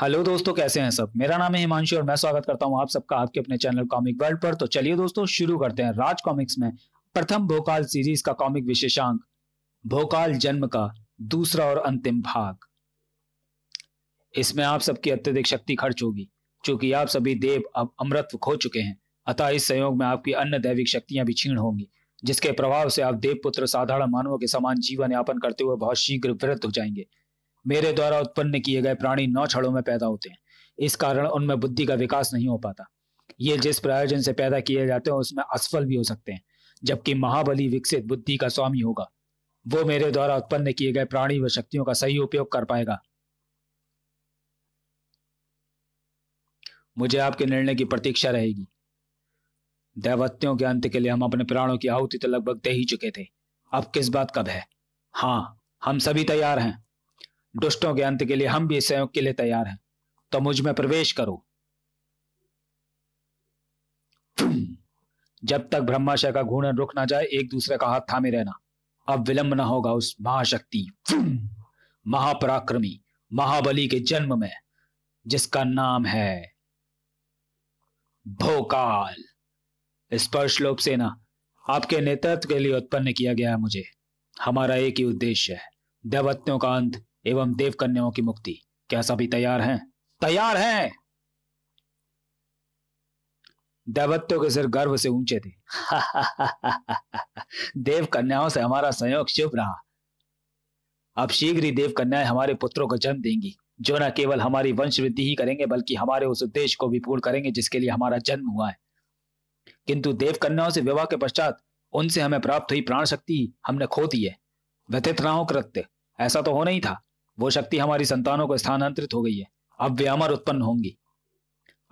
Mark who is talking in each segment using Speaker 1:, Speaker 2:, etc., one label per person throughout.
Speaker 1: Hello दोस्तों कैसे हैं सब मेरा नाम है हिमांशु और मैं स्वागत करता हूं आप सबका आपके अपने चैनल कॉमिक वर्ल्ड पर तो चलिए दोस्तों शुरू करते हैं राज कॉमिक्स में प्रथम भोकाल सीरीज का कॉमिक विशेषांक भोकाल जन्म का दूसरा और अंतिम भाग इसमें आप सबकी अत्यधिक शक्ति खर्च होगी क्योंकि आप सभी देव अब अमृत खो चुके हैं अतः इस संयोग में आपकी अन्य दैविक शक्तियां भी छीण होंगी जिसके प्रभाव से आप देवपुत्र साधारण मानवों के समान जीवन यापन करते हुए बहुत शीघ्र वृद्ध हो जाएंगे मेरे द्वारा उत्पन्न किए गए प्राणी नौ क्षणों में पैदा होते हैं इस कारण उनमें बुद्धि का विकास नहीं हो पाता ये जिस प्रयोजन से पैदा किए जाते हैं उसमें असफल भी हो सकते हैं जबकि महाबली विकसित बुद्धि का स्वामी होगा वो मेरे द्वारा उत्पन्न किए गए प्राणी व शक्तियों का सही उपयोग कर पाएगा मुझे आपके निर्णय की प्रतीक्षा रहेगी दैवत्यों के अंत के लिए हम अपने प्राणों की आहुति तो लगभग दे ही चुके थे अब किस बात कब है हाँ हम सभी तैयार हैं दुष्टों के अंत के लिए हम भी संयोग के लिए तैयार हैं तो मुझ में प्रवेश करो जब तक ब्रह्माशय का घूर्णन रुक ना जाए एक दूसरे का हाथ थामे रहना अब विलंब ना होगा उस महाशक्ति महापराक्रमी महाबली के जन्म में जिसका नाम है भोकाल स्पर्श लोप सेना आपके नेतृत्व के लिए उत्पन्न किया गया है मुझे हमारा एक ही उद्देश्य है दैवत्यों का अंत एवं देव कन्याओं की मुक्ति क्या सभी तैयार हैं तैयार हैं दैवत्यों के सिर गर्व से ऊंचे थे देव कन्याओं से हमारा संयोग शुभ रहा अब शीघ्र ही देव कन्याएं हमारे पुत्रों को जन्म देंगी जो न केवल हमारी वंश वृद्धि ही करेंगे बल्कि हमारे उस उद्देश्य को भी पूर्ण करेंगे जिसके लिए हमारा जन्म हुआ है किंतु देव कन्याओं से विवाह के पश्चात उनसे हमें प्राप्त हुई प्राण शक्ति हमने खो दी है व्यतीत ना हो कृत्य ऐसा तो हो नहीं था वो शक्ति हमारी संतानों को स्थानांतरित हो गई है अब वे अमर उत्पन्न होंगी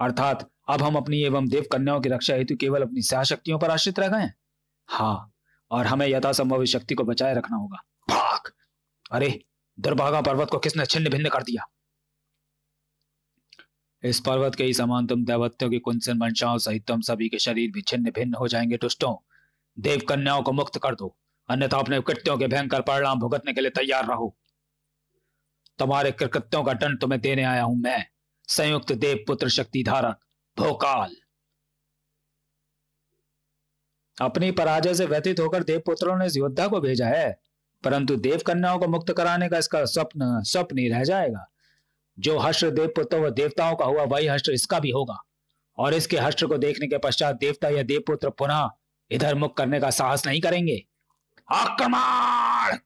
Speaker 1: अर्थात अब हम अपनी एवं देव कन्याओं की रक्षा हेतु केवल अपनी सह शक्तियों पर आश्रित रह गए हाँ और हमें यथासंभव इस शक्ति को बचाए रखना होगा भाग अरे दुर्भागा पर्वत को किसने छिन्न भिन्न कर दिया इस पर्वत के ही समान तुम दैवत्यों की कुंसन वंशाओं सहित तुम सभी के शरीर भी छिन्न भिन्न हो जाएंगे दुष्टों देव कन्याओं को मुक्त कर दो अन्यथा अपने कृत्यों के भयंकर परिणाम भुगतने के लिए तैयार रहो तुम्हारे कृकृत्यों का दंड तुम्हें देने आया हूं मैं संयुक्त देव पुत्र शक्ति धारक भोकाल अपनी पराजय से व्यतीत होकर देवपुत्रों ने योद्धा को भेजा है परंतु देव कन्याओं को मुक्त कराने का इसका स्वप्न स्वप्न ही रह जाएगा जो हर्ष देवपुत्र व देवताओं का हुआ वही हर्ष इसका भी होगा और इसके हर्ष को देखने के पश्चात देवता या देवपुत्र पुनः इधर मुक्त करने का साहस नहीं करेंगे आक्रमण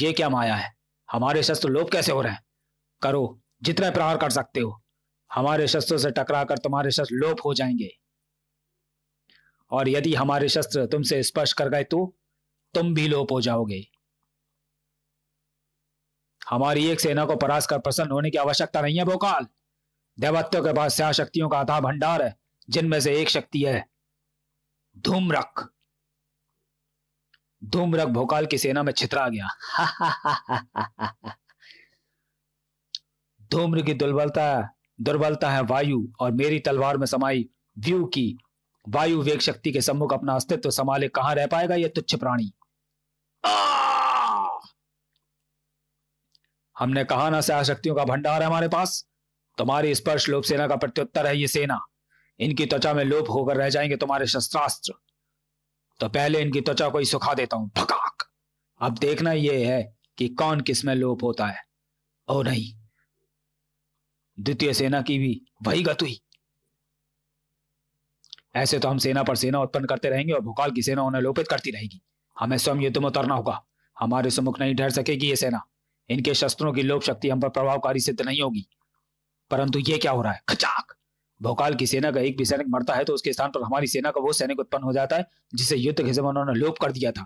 Speaker 1: ये क्या माया है हमारे शस्त्र लोप कैसे हो रहे हैं करो जितने प्रहार कर सकते हो हमारे शस्त्रों से टकरा कर तुम्हारे शस्त्र लोप हो जाएंगे और यदि हमारे शस्त्र तुमसे स्पर्श कर गए तो तुम भी लोप हो जाओगे हमारी एक सेना को परास कर प्रसन्न होने की आवश्यकता नहीं है भोकाल देवत्व के पास सह शक्तियों का आधा भंडार है जिनमें से एक शक्ति है धूम्रक धूम्रक भोकाल की सेना में छित्रा गया धूम्र की दुर्बलता दुर्बलता है वायु और मेरी तलवार में समाई व्यू की वायु वेग शक्ति के सम्मुख अपना अस्तित्व संभाले कहां रह पाएगा यह तुच्छ प्राणी हमने कहा ना सह शक्तियों का भंडार है हमारे पास तुम्हारी स्पर्श लोप सेना का प्रत्युत्तर है ये सेना इनकी त्वचा में लोप होकर रह जाएंगे तुम्हारे शस्त्रास्त्र तो पहले इनकी त्वचा को ही सुखा देता हूं भकाक अब देखना यह है कि कौन किसमें लोप होता है ओ नहीं द्वितीय सेना की भी वही गत हुई ऐसे तो हम सेना पर सेना उत्पन्न करते रहेंगे और भोकाल की सेना उन्हें लोपित करती रहेगी हमें स्वयं युद्ध में उतरना होगा हमारे सम्मुख नहीं ढर सकेगी ये सेना इनके शस्त्रों की लोप शक्ति हम पर प्रभावकारी सिद्ध नहीं होगी परंतु ये क्या हो रहा है खचाक भोकाल की सेना का एक भी सैनिक मरता है तो उसके स्थान पर हमारी सेना का वो सैनिक उत्पन्न हो जाता है जिसे युद्ध के समय उन्होंने लोप कर दिया था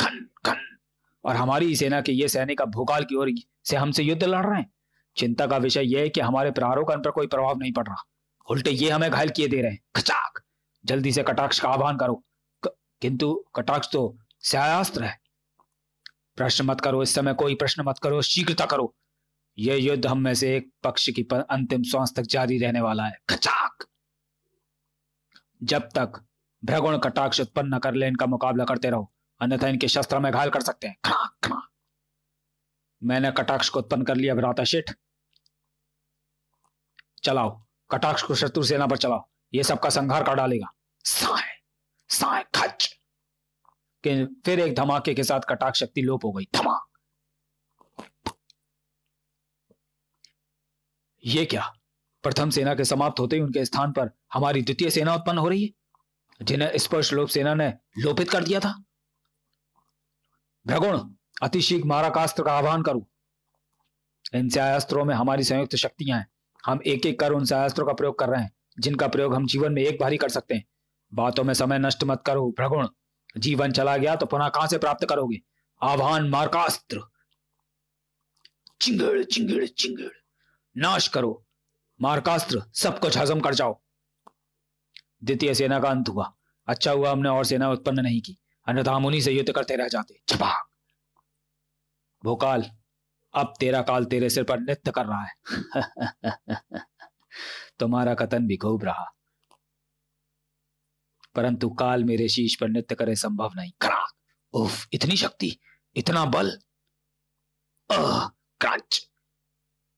Speaker 1: खन खन और हमारी सेना के ये सैनिक अब भोकाल की ओर से हमसे युद्ध लड़ रहे हैं चिंता का विषय यह है कि हमारे प्रारोकन पर कोई प्रभाव नहीं पड़ रहा उल्टे ये हमें घायल किए दे रहे हैं खचाक जल्दी से कटाक्ष का आह्वान करो किंतु कटाक्ष तो सयास्त्र है प्रश्न मत करो इस समय कोई प्रश्न मत करो शीघ्रता करो यह युद्ध हम में से एक पक्ष की अंतिम श्वास तक जारी रहने वाला है खचाक जब तक भ्रगुण कटाक्ष उत्पन्न न कर ले इनका मुकाबला करते रहो अन्यथा इनके शस्त्र में घायल कर सकते हैं खा, खा। मैंने कटाक्ष को उत्पन्न कर लिया भ्राता शेठ चलाओ कटाक्ष को शत्रु सेना पर चलाओ ये सबका संघार कर डालेगा साय साय खच फिर एक धमाके के साथ कटाक्ष शक्ति लोप हो गई धमा ये क्या प्रथम सेना के समाप्त होते ही उनके स्थान पर हमारी द्वितीय सेना उत्पन्न हो रही है जिन्हें स्पर्श लोप सेना ने लोपित कर दिया था भ्रगुण अतिशीघ मारकास्त्र का आह्वान करो इन सयास्त्रों में हमारी संयुक्त शक्तियां हैं हम एक एक कर उन सयास्त्रों का प्रयोग कर रहे हैं जिनका प्रयोग हम जीवन में एक बार ही कर सकते हैं बातों में समय नष्ट मत करो भ्रगुण जीवन चला गया तो पुनः कहां से प्राप्त करोगे आह्वान मारकास्त्र चिंगड़ चिंगड़ चिंगड़ नाश करो मारकास्त्र सब कुछ हजम कर जाओ द्वितीय सेना का अंत हुआ अच्छा हुआ हमने और सेना उत्पन्न नहीं की अन्यथा हम उन्हीं से युद्ध करते रह जाते छपा भोकाल अब तेरा काल तेरे सिर पर नृत्य कर रहा है तुम्हारा कथन भी घूब रहा परंतु काल मेरे शीश पर नृत्य करे संभव नहीं खराक उफ इतनी शक्ति इतना बल क्रांच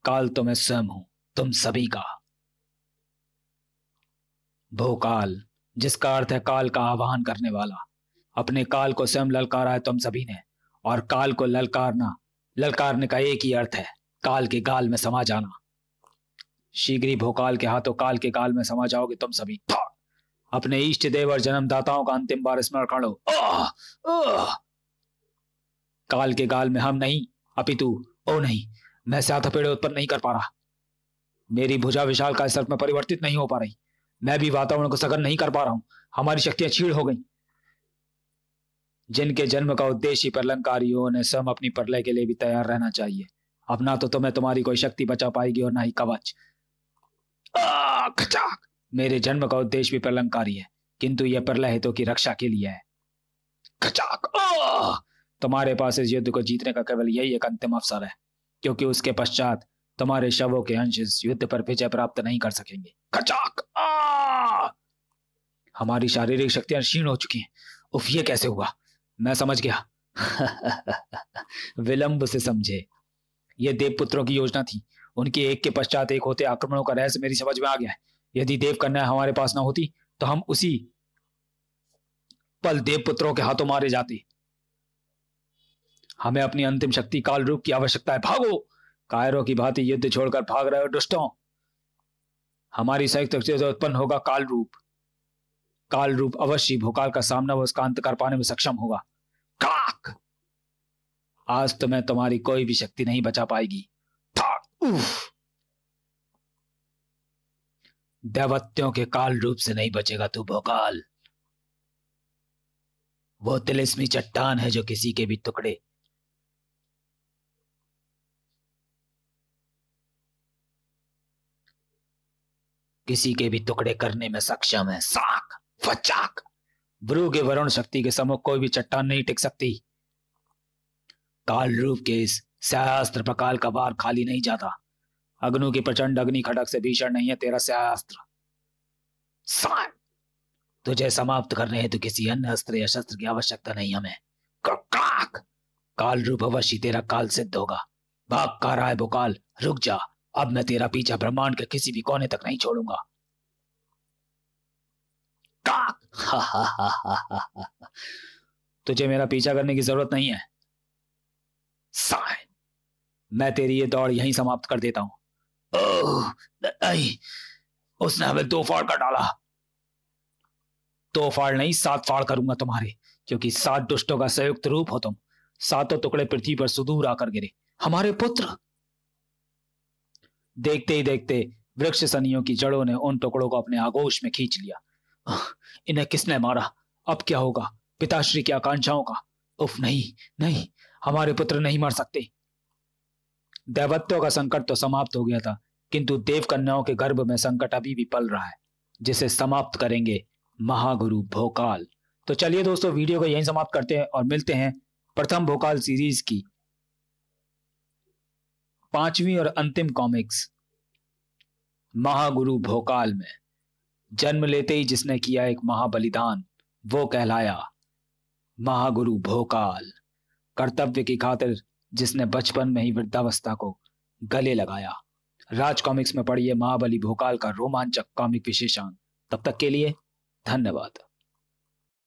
Speaker 1: काल तो मैं स्वयं हूं तुम सभी का भोकाल जिसका अर्थ है काल का आह्वान करने वाला अपने काल को स्वयं ललकारा है तुम सभी ने और काल को ललकारना ललकारने का एक ही अर्थ है काल के गाल में समा जाना शीघ्र ही भोकाल के हाथों काल के काल में समा जाओगे तुम सभी अपने इष्ट देव और जन्मदाताओं का अंतिम बार स्मरण कर लो काल के गाल में हम नहीं अपितु ओ नहीं मैं से हथपेड़े पेड़ उत्पन्न नहीं कर पा रहा मेरी भुजा विशाल का सर्प में परिवर्तित नहीं हो पा रही मैं भी वातावरण को सघन नहीं कर पा रहा हूं हमारी शक्तियां छीड़ हो गई जिनके जन्म का उद्देश्य हो ने स्वयं अपनी प्रलय के लिए भी तैयार रहना चाहिए अब ना तो तुम्हें तुम्हारी कोई शक्ति बचा पाएगी और ना ही कवच मेरे जन्म का उद्देश्य भी प्रलंकारी है किंतु यह प्रलय हितों की रक्षा के लिए है खचाक तुम्हारे पास इस युद्ध को जीतने का केवल यही एक अंतिम अवसर है क्योंकि उसके पश्चात तुम्हारे शवों के अंश इस युद्ध पर विजय प्राप्त नहीं कर सकेंगे खचाक हमारी शारीरिक शक्तियां क्षीण हो चुकी हैं उफ ये कैसे हुआ मैं समझ गया विलंब से समझे ये देवपुत्रों की योजना थी उनके एक के पश्चात एक होते आक्रमणों का रहस्य मेरी समझ में आ गया है यदि देव कन्या हमारे पास ना होती तो हम उसी पल देव पुत्रों के हाथों मारे जाते हमें अपनी अंतिम शक्ति काल रूप की आवश्यकता है भागो कायरों की भांति युद्ध छोड़कर भाग रहे हो दुष्टों हमारी संयुक्त शक्ति से उत्पन्न होगा काल रूप काल रूप अवश्य भोकाल का सामना व उसका अंत कर पाने में सक्षम होगा काक आज तुम्हें तो तुम्हारी कोई भी शक्ति नहीं बचा पाएगी दैवत्यों के काल रूप से नहीं बचेगा तू भोकाल वो तिलिस्मी चट्टान है जो किसी के भी टुकड़े किसी के भी टुकड़े करने में सक्षम है साक फचाक ब्रू के वरुण शक्ति के समूह कोई भी चट्टान नहीं टिक सकती काल रूप के इस सहस्त्र प्रकाल का बार खाली नहीं जाता अग्नु की प्रचंड अग्नि खड़क से भीषण नहीं है तेरा सहस्त्र तुझे समाप्त करने हेतु तो किसी अन्य अस्त्र या शस्त्र की आवश्यकता नहीं हमें काल रूप अवश्य तेरा काल सिद्ध होगा भाग का रहा है भोकाल रुक जा अब मैं तेरा पीछा ब्रह्मांड के किसी भी कोने तक नहीं छोड़ूंगा हा हा हा तुझे मेरा पीछा करने की जरूरत नहीं है मैं तेरी ये दौड़ यहीं समाप्त कर देता हूं नहीं उसने हमें दो फाड़ कर डाला दो फाड़ नहीं सात फाड़ करूंगा तुम्हारे क्योंकि सात दुष्टों का संयुक्त रूप हो तुम सातों टुकड़े पृथ्वी पर सुदूर आकर गिरे हमारे पुत्र देखते ही देखते वृक्ष सनियों की जड़ों ने उन टुकड़ों को अपने आगोश में खींच लिया इन्हें किसने मारा अब क्या होगा पिताश्री की आकांक्षाओं का उफ नहीं नहीं हमारे पुत्र नहीं मर सकते दैवत्यों का संकट तो समाप्त हो गया था किंतु देव कन्याओं के गर्भ में संकट अभी भी पल रहा है जिसे समाप्त करेंगे महागुरु भोकाल तो चलिए दोस्तों वीडियो को यहीं समाप्त करते हैं और मिलते हैं प्रथम भोकाल सीरीज की पांचवी और अंतिम कॉमिक्स महागुरु भोकाल में जन्म लेते ही जिसने किया एक महाबलिदान वो कहलाया महागुरु भोकाल कर्तव्य की खातिर जिसने बचपन में ही वृद्धावस्था को गले लगाया राज कॉमिक्स में पढ़िए महाबली भोकाल का रोमांचक कॉमिक विशेषांक तब तक के लिए धन्यवाद